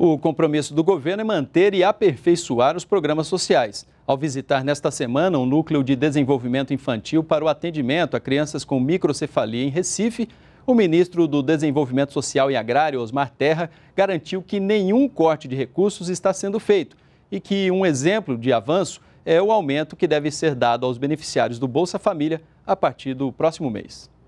O compromisso do governo é manter e aperfeiçoar os programas sociais. Ao visitar nesta semana um núcleo de desenvolvimento infantil para o atendimento a crianças com microcefalia em Recife, o ministro do Desenvolvimento Social e Agrário, Osmar Terra, garantiu que nenhum corte de recursos está sendo feito e que um exemplo de avanço é o aumento que deve ser dado aos beneficiários do Bolsa Família a partir do próximo mês.